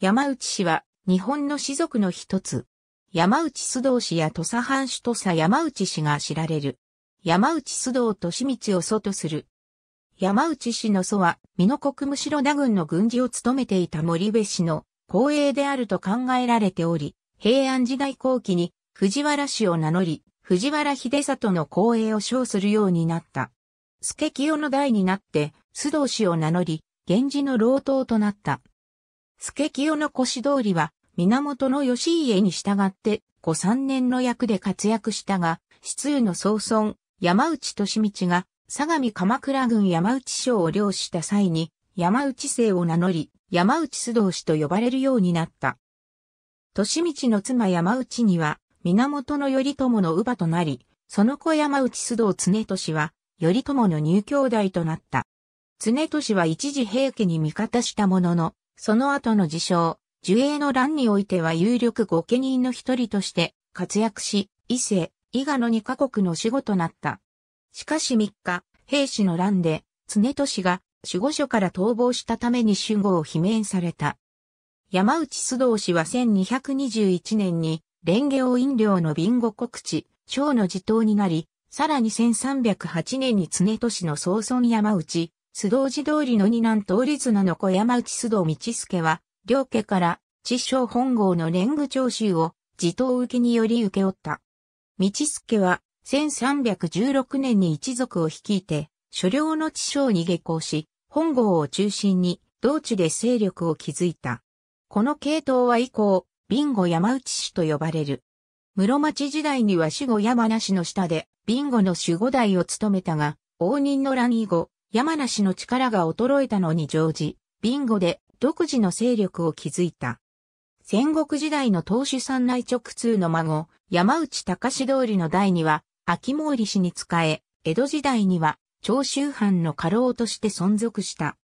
山内氏は日本の氏族の一つ。山内須藤氏や土佐藩主土佐山内氏が知られる。山内須藤利道を祖とする。山内氏の祖は、美濃国むしろ名軍の軍事を務めていた森部氏の後衛であると考えられており、平安時代後期に藤原氏を名乗り、藤原秀里の後衛を称するようになった。助清の代になって、須藤氏を名乗り、源氏の老頭となった。助清の腰通りは、源義家に従って、子三年の役で活躍したが、失意の総尊、山内利道が、相模鎌倉郡山内省を領した際に、山内姓を名乗り、山内須藤氏と呼ばれるようになった。利道の妻山内には、源頼朝の乳母となり、その子山内須藤常俊は、頼朝の入兄弟となった。常俊は一時平家に味方したものの、その後の自称、樹英の乱においては有力御家人の一人として活躍し、伊勢、伊賀の二カ国の守護となった。しかし3日、兵士の乱で、常都氏が守護所から逃亡したために守護を罷免された。山内須藤氏は1221年に、蓮華王飲料のビンゴ国地、蝶の地頭になり、さらに1308年に常都氏の総尊山内、須藤寺通りの二男通立なの子山内須藤道助は、両家から、知商本郷の年貢徴収を、地頭受けにより受け負った。道助は、1316年に一族を率いて、所領の知商に下校し、本郷を中心に、同地で勢力を築いた。この系統は以降、備後山内氏と呼ばれる。室町時代には守護山梨の下で、備後の守護代を務めたが、応仁の乱以後、山梨の力が衰えたのに乗じ、ビンゴで独自の勢力を築いた。戦国時代の当主三内直通の孫、山内隆通りの代には、秋毛利氏に仕え、江戸時代には、長州藩の家老として存続した。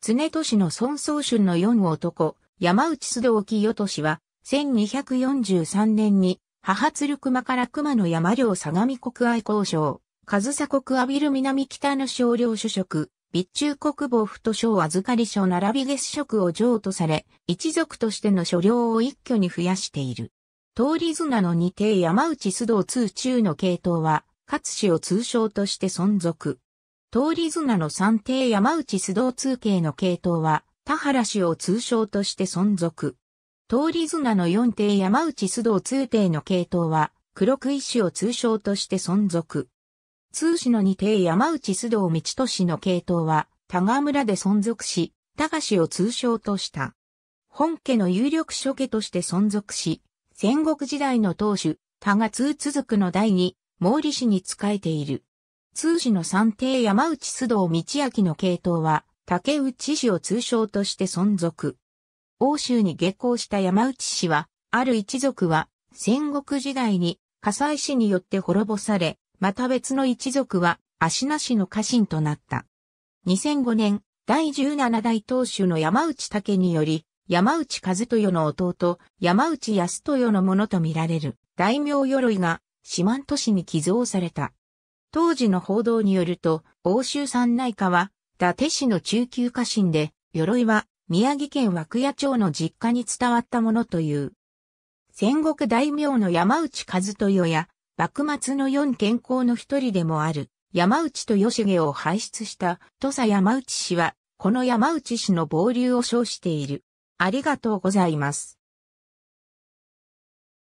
常都市の孫宗春の四男、山内須藤清市は、1243年に、母鶴熊から熊の山領相模国愛交渉、上サ国アビル南北の少量主職、備中国防府と省預かり所並び月職を譲渡され、一族としての所領を一挙に増やしている。通り綱の二帝山内須藤通中の系統は、勝氏を通称として存続。通り綱の三帝山内須藤通系の系統は、田原氏を通称として存続。通り綱の四帝山内須藤通帝の系統は、黒く氏を通称として存続。通史の二帝山内須藤道俊の系統は、田川村で存続し、賀氏を通称とした。本家の有力諸家として存続し、戦国時代の当主、田が通続くの第二、毛利氏に仕えている。通史の三帝山内須藤道明の系統は、竹内氏を通称として存続。欧州に下校した山内氏は、ある一族は、戦国時代に、火災氏によって滅ぼされ、また別の一族は足なしの家臣となった。2005年、第17代当主の山内武により、山内和豊の弟、山内康豊のものとみられる大名鎧が四万都市に寄贈された。当時の報道によると、欧州三内科は、伊達市の中級家臣で、鎧は宮城県涌谷町の実家に伝わったものという。戦国大名の山内和豊や幕末の四健康の一人でもある、山内と吉毛を輩出した土佐山内氏は、この山内氏の傍流を称している。ありがとうございます。